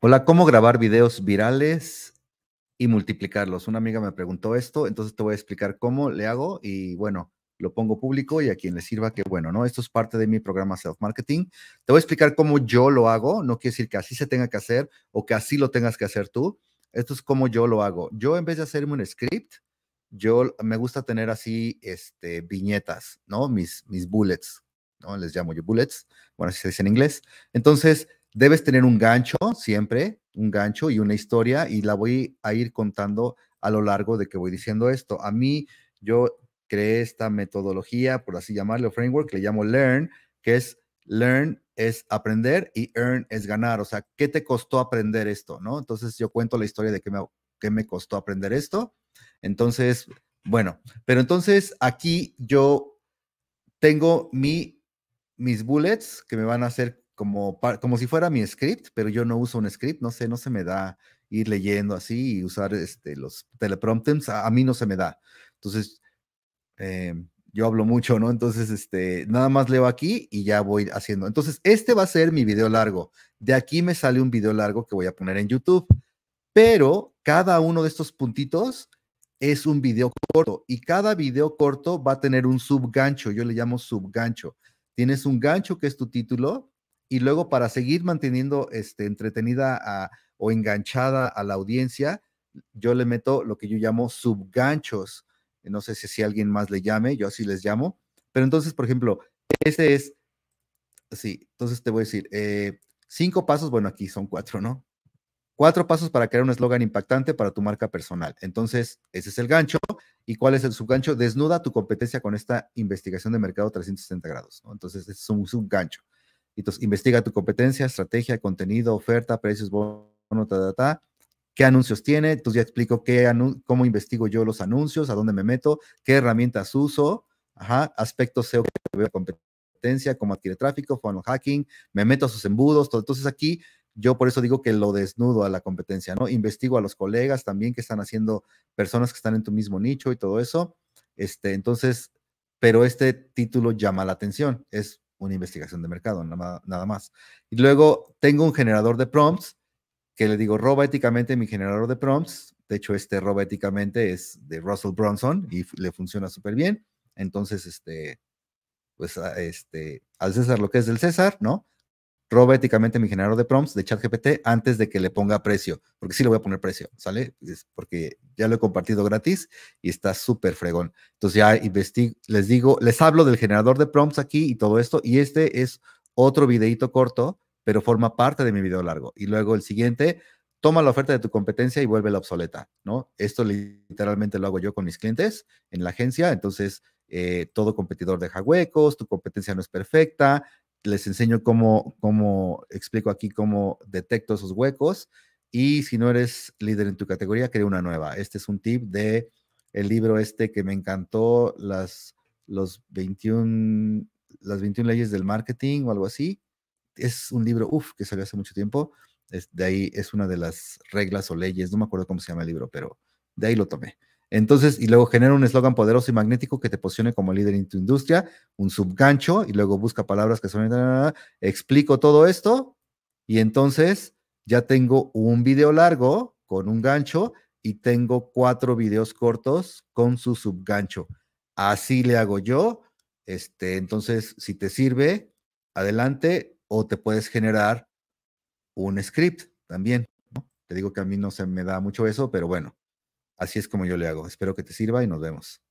Hola, ¿cómo grabar videos virales y multiplicarlos? Una amiga me preguntó esto, entonces te voy a explicar cómo le hago y bueno, lo pongo público y a quien le sirva, que bueno, ¿no? Esto es parte de mi programa Self Marketing. Te voy a explicar cómo yo lo hago, no quiere decir que así se tenga que hacer o que así lo tengas que hacer tú. Esto es cómo yo lo hago. Yo en vez de hacerme un script, yo me gusta tener así este, viñetas, ¿no? Mis, mis bullets, ¿no? Les llamo yo bullets, bueno, así se dice en inglés. Entonces, debes tener un gancho siempre, un gancho y una historia, y la voy a ir contando a lo largo de que voy diciendo esto. A mí, yo creé esta metodología, por así llamarlo, framework, le llamo Learn, que es Learn es aprender y earn es ganar. O sea, ¿qué te costó aprender esto? ¿No? Entonces yo cuento la historia de qué me, qué me costó aprender esto. Entonces, bueno, pero entonces aquí yo tengo mi, mis bullets que me van a hacer como, como si fuera mi script, pero yo no uso un script, no sé, no se me da ir leyendo así y usar este, los teleprompters, a, mí no se me da. Entonces, em, yo hablo mucho, ¿no? Entonces, este, nada más leo aquí y ya voy haciendo. Entonces, este va a ser mi video largo. De aquí me sale un video largo que voy a poner en YouTube, pero cada uno de estos puntitos es un video corto y cada video corto va a tener un subgancho, yo le llamo subgancho. Tienes un gancho que es tu título, y luego para seguir manteniendo este, entretenida o enganchada a la audiencia, yo le meto lo que yo llamo subganchos. No sé si, si alguien más le llame, yo así les llamo. Pero entonces, por ejemplo, ese es, sí, entonces te voy a decir, eh, cinco pasos, bueno, aquí son cuatro, ¿no? Cuatro pasos para crear un eslogan impactante para tu marca personal. Entonces, ese es el gancho. ¿Y cuál es el subgancho? Desnuda tu competencia con esta investigación de mercado 360 grados. Entonces, es un subgancho investiga tu competencia, estrategia, contenido, oferta, precios, bono, ta, ta, ¿Qué anuncios tiene? Entonces ya explico qué cómo investigo yo los anuncios, a dónde me meto, qué herramientas uso, aspectos SEO que veo competencia, cómo adquiere tráfico, funnel hacking, me meto a sus embudos, todo. Entonces aquí yo por eso digo que lo desnudo a la competencia, ¿no? Investigo a los colegas también que están haciendo, personas que están en tu mismo nicho y todo eso. Este, entonces, pero este título llama la atención, es una investigación de mercado, nada más. Y luego tengo un generador de prompts que le digo, roba éticamente mi generador de prompts. De hecho, este roba éticamente es de Russell Bronson y le funciona súper bien. Entonces, este, pues, ah, este, al César lo que es del César, ¿no? roba éticamente mi generador de prompts de ChatGPT antes de que le ponga precio, porque sí le voy a poner precio, ¿sale? porque ya lo he compartido gratis y está súper fregón. Entonces ya investigo, les digo, les hablo del generador de prompts aquí y todo esto, y este es otro videito corto, pero forma parte de mi video largo. Y luego el siguiente, toma la oferta de tu competencia y vuelve la obsoleta, ¿no? Esto literalmente lo hago yo con mis clientes en la agencia, entonces... Eh, todo competidor deja huecos, tu competencia no es perfecta, les enseño cómo, cómo explico aquí cómo detecto esos huecos. Y si no eres líder en tu categoría, crea una nueva. Este es un tip de el libro este que me encantó, las, los 21, las 21 leyes del marketing o algo así. Es un libro, uff, que salió hace mucho tiempo. de ahí es una de las reglas o leyes, no me acuerdo cómo se llama el libro, pero de ahí lo tomé. Entonces, y luego genera un eslogan poderoso y magnético que te posicione como líder en tu industria, un subgancho, y luego busca palabras que son, explico todo esto, y entonces ya tengo un video largo con un gancho y tengo cuatro videos cortos con su subgancho. Así le hago yo. Este, entonces, si te sirve, adelante, o te puedes generar un script también. Te digo que a mí no se me da mucho eso, pero bueno, Así es como yo le hago. Espero que te sirva y nos vemos.